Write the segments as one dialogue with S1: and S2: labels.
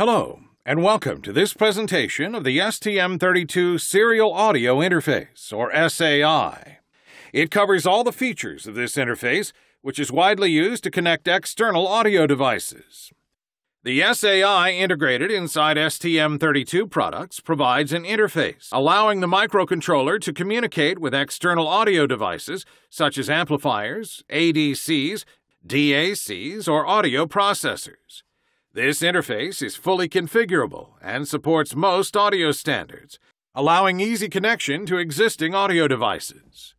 S1: Hello, and welcome to this presentation of the STM32 Serial Audio Interface, or SAI. It covers all the features of this interface, which is widely used to connect external audio devices. The SAI integrated inside STM32 products provides an interface, allowing the microcontroller to communicate with external audio devices such as amplifiers, ADCs, DACs, or audio processors. This interface is fully configurable and supports most audio standards, allowing easy connection to existing audio devices.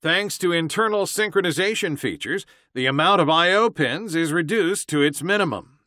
S1: Thanks to internal synchronization features, the amount of I.O. pins is reduced to its minimum.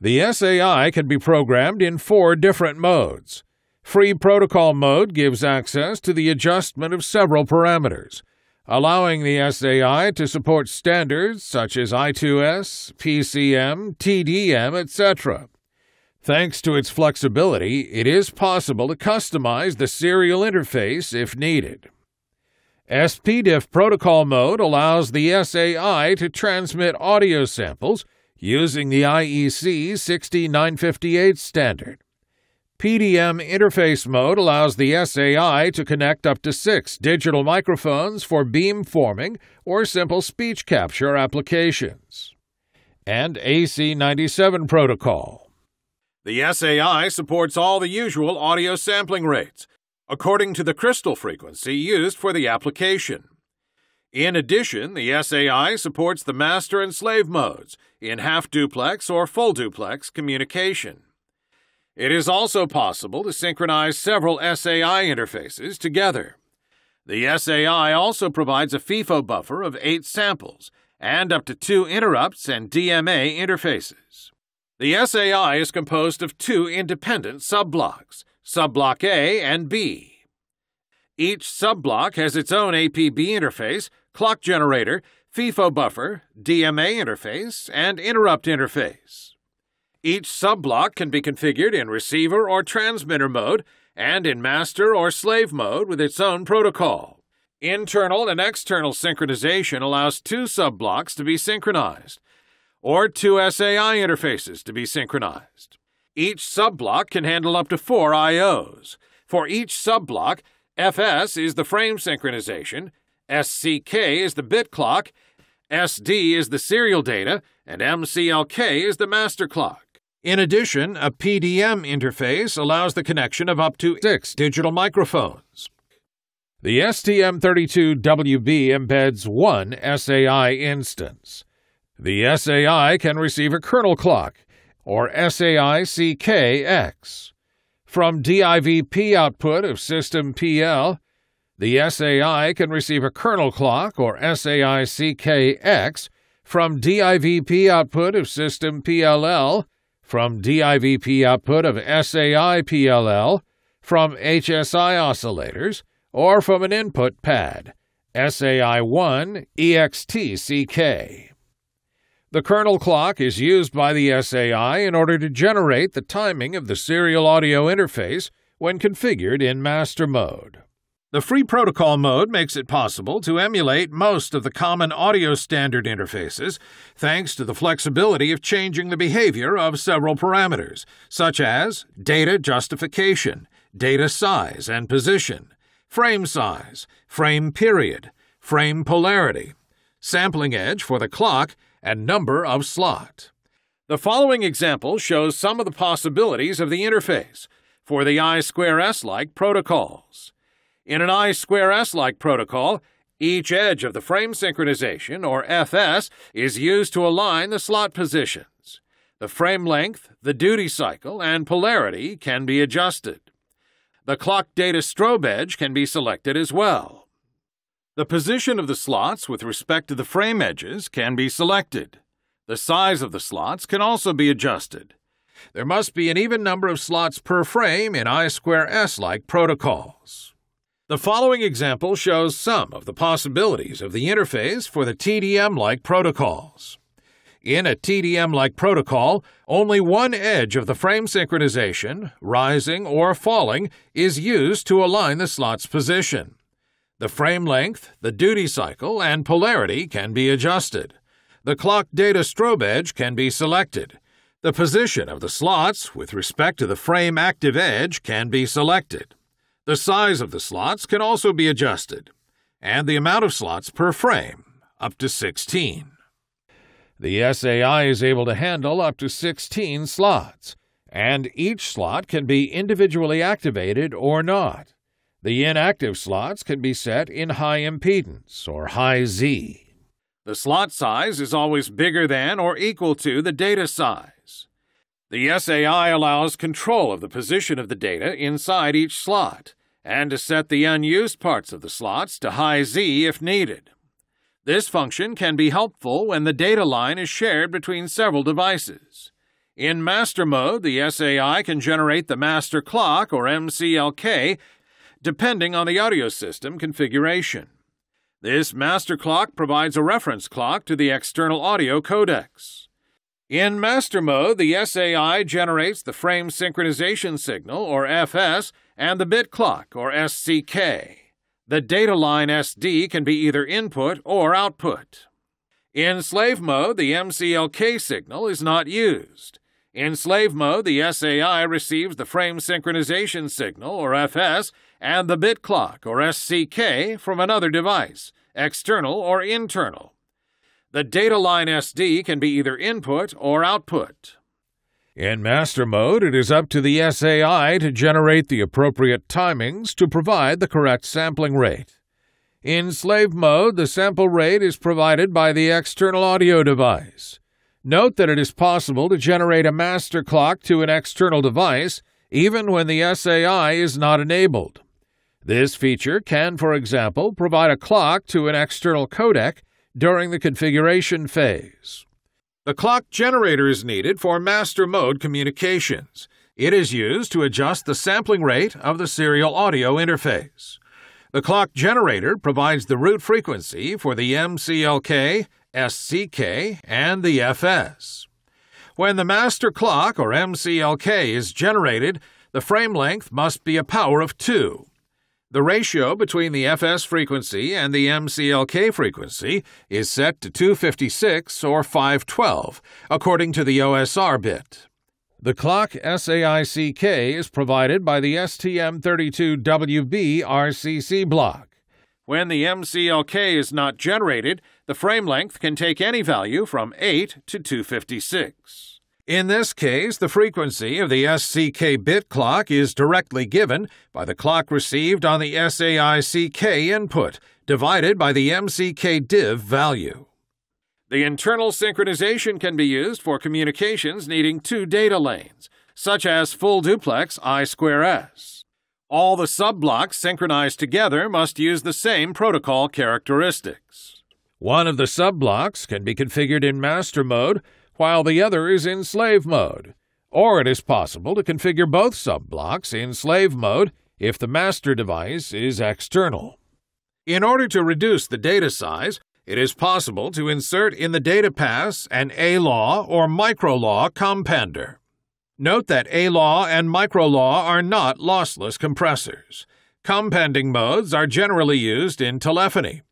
S1: The SAI can be programmed in four different modes. Free protocol mode gives access to the adjustment of several parameters, allowing the SAI to support standards such as I2S, PCM, TDM, etc. Thanks to its flexibility, it is possible to customize the serial interface if needed. SPDIF protocol mode allows the SAI to transmit audio samples using the IEC 60958 standard. PDM interface mode allows the SAI to connect up to six digital microphones for beamforming or simple speech capture applications. And AC97 protocol. The SAI supports all the usual audio sampling rates, according to the crystal frequency used for the application. In addition, the SAI supports the master and slave modes in half duplex or full duplex communication. It is also possible to synchronize several SAI interfaces together. The SAI also provides a FIFO buffer of eight samples and up to two interrupts and DMA interfaces. The SAI is composed of two independent subblocks, subblock A and B. Each subblock has its own APB interface, clock generator, FIFO buffer, DMA interface, and interrupt interface. Each subblock can be configured in receiver or transmitter mode and in master or slave mode with its own protocol. Internal and external synchronization allows two subblocks to be synchronized, or two SAI interfaces to be synchronized. Each subblock can handle up to four IOs. For each subblock, FS is the frame synchronization, SCK is the bit clock, SD is the serial data, and MCLK is the master clock. In addition, a PDM interface allows the connection of up to six digital microphones. The STM32WB embeds one SAI instance. The SAI can receive a kernel clock, or SAI CKX. From DIVP output of System PL, the SAI can receive a kernel clock, or SAI CKX, from DIVP output of System PLL from DIVP output of SAI PLL, from HSI oscillators, or from an input pad, SAI1 EXTCK. The kernel clock is used by the SAI in order to generate the timing of the serial audio interface when configured in master mode. The free protocol mode makes it possible to emulate most of the common audio standard interfaces, thanks to the flexibility of changing the behavior of several parameters, such as data justification, data size and position, frame size, frame period, frame polarity, sampling edge for the clock, and number of slot. The following example shows some of the possibilities of the interface for the I2S-like protocols. In an I-square-S-like protocol, each edge of the frame synchronization, or FS, is used to align the slot positions. The frame length, the duty cycle, and polarity can be adjusted. The clock data strobe edge can be selected as well. The position of the slots with respect to the frame edges can be selected. The size of the slots can also be adjusted. There must be an even number of slots per frame in I2S-like protocols. The following example shows some of the possibilities of the interface for the TDM-like protocols. In a TDM-like protocol, only one edge of the frame synchronization, rising or falling, is used to align the slot's position. The frame length, the duty cycle, and polarity can be adjusted. The clock data strobe edge can be selected. The position of the slots with respect to the frame active edge can be selected. The size of the slots can also be adjusted, and the amount of slots per frame, up to 16. The SAI is able to handle up to 16 slots, and each slot can be individually activated or not. The inactive slots can be set in high impedance or high Z. The slot size is always bigger than or equal to the data size. The SAI allows control of the position of the data inside each slot, and to set the unused parts of the slots to high Z if needed. This function can be helpful when the data line is shared between several devices. In master mode, the SAI can generate the master clock, or MCLK, depending on the audio system configuration. This master clock provides a reference clock to the external audio codecs. In master mode, the SAI generates the frame synchronization signal, or FS, and the bit clock, or SCK. The data line SD can be either input or output. In slave mode, the MCLK signal is not used. In slave mode, the SAI receives the frame synchronization signal, or FS, and the bit clock, or SCK, from another device, external or internal. The data line SD can be either input or output. In master mode, it is up to the SAI to generate the appropriate timings to provide the correct sampling rate. In slave mode, the sample rate is provided by the external audio device. Note that it is possible to generate a master clock to an external device even when the SAI is not enabled. This feature can, for example, provide a clock to an external codec during the configuration phase. The clock generator is needed for master mode communications. It is used to adjust the sampling rate of the serial audio interface. The clock generator provides the root frequency for the MCLK, SCK, and the FS. When the master clock or MCLK is generated, the frame length must be a power of 2. The ratio between the FS frequency and the MCLK frequency is set to 256 or 512, according to the OSR bit. The clock SAICK is provided by the STM32WB RCC block. When the MCLK is not generated, the frame length can take any value from 8 to 256. In this case, the frequency of the SCK bit clock is directly given by the clock received on the SAICK input, divided by the MCK div value. The internal synchronization can be used for communications needing two data lanes, such as full duplex I2S. All the subblocks synchronized together must use the same protocol characteristics. One of the subblocks can be configured in master mode while the other is in slave mode, or it is possible to configure both subblocks in slave mode if the master device is external. In order to reduce the data size, it is possible to insert in the data pass an A-law or micro-law compounder. Note that A-law and micro-law are not lossless compressors. Compending modes are generally used in telephony.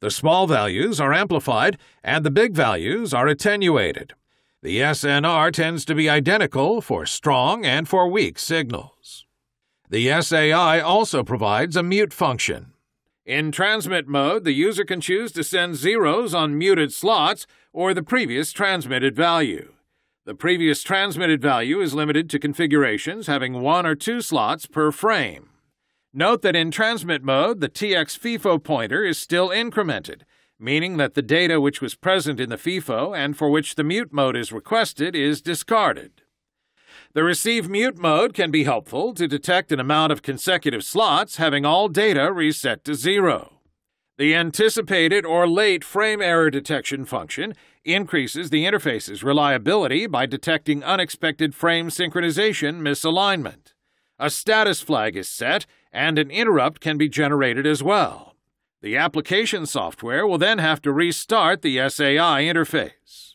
S1: The small values are amplified and the big values are attenuated. The SNR tends to be identical for strong and for weak signals. The SAI also provides a mute function. In transmit mode, the user can choose to send zeros on muted slots or the previous transmitted value. The previous transmitted value is limited to configurations having one or two slots per frame. Note that in transmit mode, the TX FIFO pointer is still incremented, meaning that the data which was present in the FIFO and for which the mute mode is requested is discarded. The receive mute mode can be helpful to detect an amount of consecutive slots having all data reset to zero. The anticipated or late frame error detection function increases the interface's reliability by detecting unexpected frame synchronization misalignment. A status flag is set, and an interrupt can be generated as well. The application software will then have to restart the SAI interface.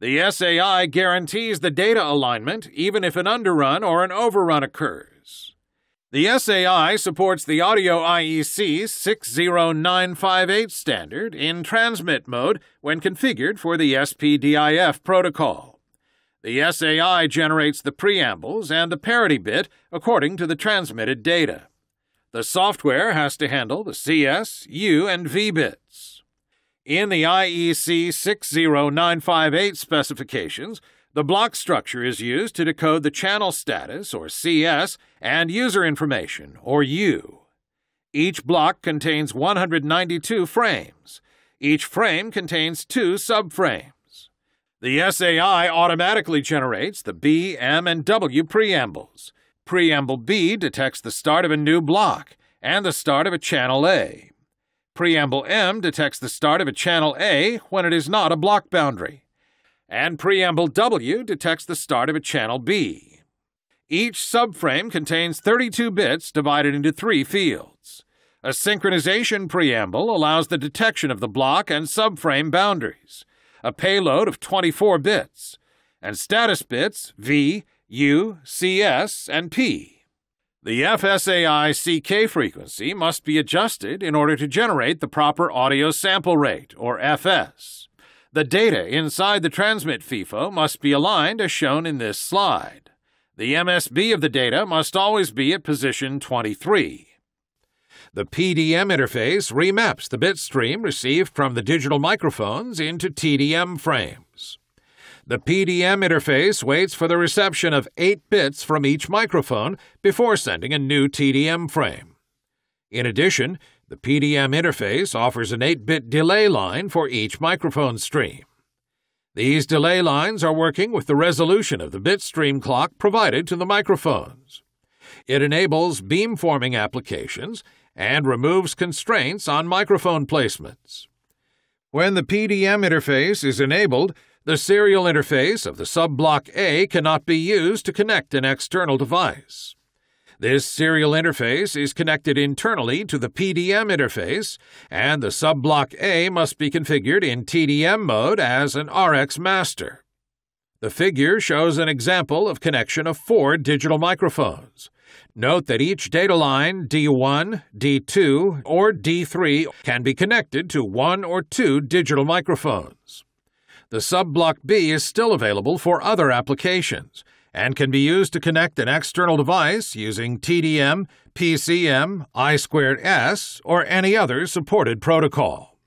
S1: The SAI guarantees the data alignment even if an underrun or an overrun occurs. The SAI supports the Audio IEC 60958 standard in transmit mode when configured for the SPDIF protocol. The SAI generates the preambles and the parity bit according to the transmitted data. The software has to handle the CS, U, and V bits. In the IEC 60958 specifications, the block structure is used to decode the channel status, or CS, and user information, or U. Each block contains 192 frames. Each frame contains two subframes. The SAI automatically generates the B, M, and W preambles. Preamble B detects the start of a new block and the start of a channel A. Preamble M detects the start of a channel A when it is not a block boundary. And Preamble W detects the start of a channel B. Each subframe contains 32 bits divided into three fields. A synchronization preamble allows the detection of the block and subframe boundaries, a payload of 24 bits, and status bits, V, U, CS, and P. The FSAI CK frequency must be adjusted in order to generate the proper audio sample rate, or FS. The data inside the transmit FIFO must be aligned as shown in this slide. The MSB of the data must always be at position 23. The PDM interface remaps the bit stream received from the digital microphones into TDM frame. The PDM interface waits for the reception of 8 bits from each microphone before sending a new TDM frame. In addition, the PDM interface offers an 8-bit delay line for each microphone stream. These delay lines are working with the resolution of the bitstream clock provided to the microphones. It enables beamforming applications and removes constraints on microphone placements. When the PDM interface is enabled, the serial interface of the subblock A cannot be used to connect an external device. This serial interface is connected internally to the PDM interface, and the subblock A must be configured in TDM mode as an RX master. The figure shows an example of connection of four digital microphones. Note that each data line, D1, D2, or D3, can be connected to one or two digital microphones. The subblock B is still available for other applications and can be used to connect an external device using TDM, PCM, I2S, or any other supported protocol.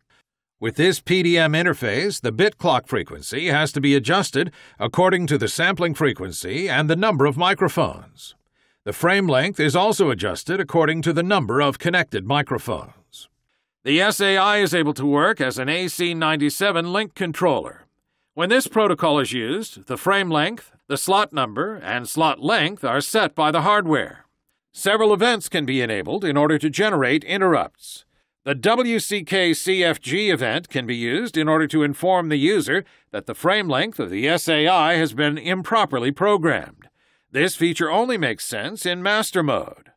S1: With this PDM interface, the bit clock frequency has to be adjusted according to the sampling frequency and the number of microphones. The frame length is also adjusted according to the number of connected microphones. The SAI is able to work as an AC97 link controller. When this protocol is used, the frame length, the slot number, and slot length are set by the hardware. Several events can be enabled in order to generate interrupts. The WCK-CFG event can be used in order to inform the user that the frame length of the SAI has been improperly programmed. This feature only makes sense in master mode.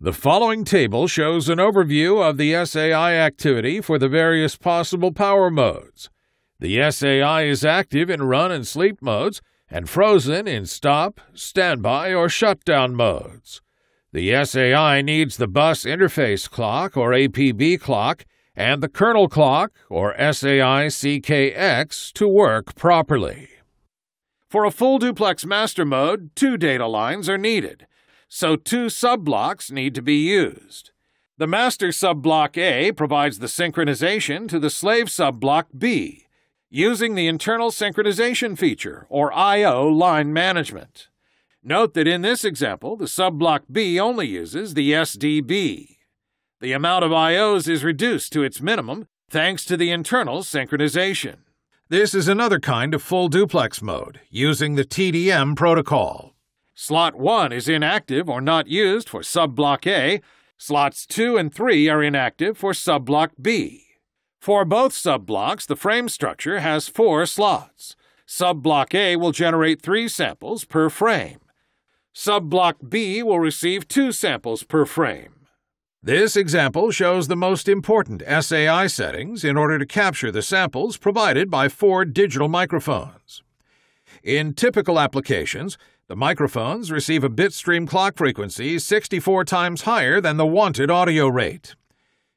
S1: The following table shows an overview of the SAI activity for the various possible power modes. The SAI is active in run and sleep modes and frozen in stop, standby, or shutdown modes. The SAI needs the bus interface clock or APB clock and the kernel clock or SAI CKX to work properly. For a full duplex master mode, two data lines are needed, so two subblocks need to be used. The master subblock A provides the synchronization to the slave subblock B, using the internal synchronization feature, or I.O. line management. Note that in this example, the subblock B only uses the SDB. The amount of I.O.s is reduced to its minimum thanks to the internal synchronization. This is another kind of full duplex mode, using the TDM protocol. Slot 1 is inactive or not used for subblock A. Slots 2 and 3 are inactive for subblock B. For both subblocks, the frame structure has four slots. Subblock A will generate three samples per frame. Subblock B will receive two samples per frame. This example shows the most important SAI settings in order to capture the samples provided by four digital microphones. In typical applications, the microphones receive a bitstream clock frequency 64 times higher than the wanted audio rate.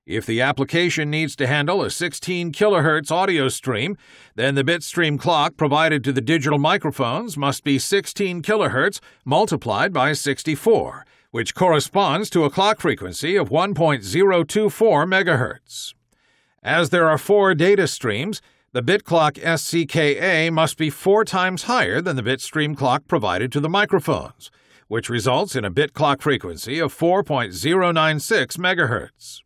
S1: If the application needs to handle a 16 kHz audio stream, then the bitstream clock provided to the digital microphones must be 16 kHz multiplied by 64, which corresponds to a clock frequency of 1.024 MHz. As there are four data streams, the bitclock SCKA must be four times higher than the bitstream clock provided to the microphones, which results in a bitclock frequency of 4.096 MHz.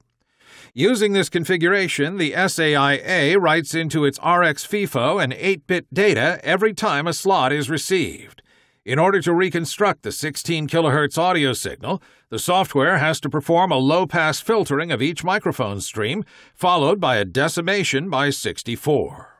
S1: Using this configuration, the SAIA writes into its RX FIFO an 8-bit data every time a slot is received. In order to reconstruct the 16 kHz audio signal, the software has to perform a low-pass filtering of each microphone stream, followed by a decimation by 64.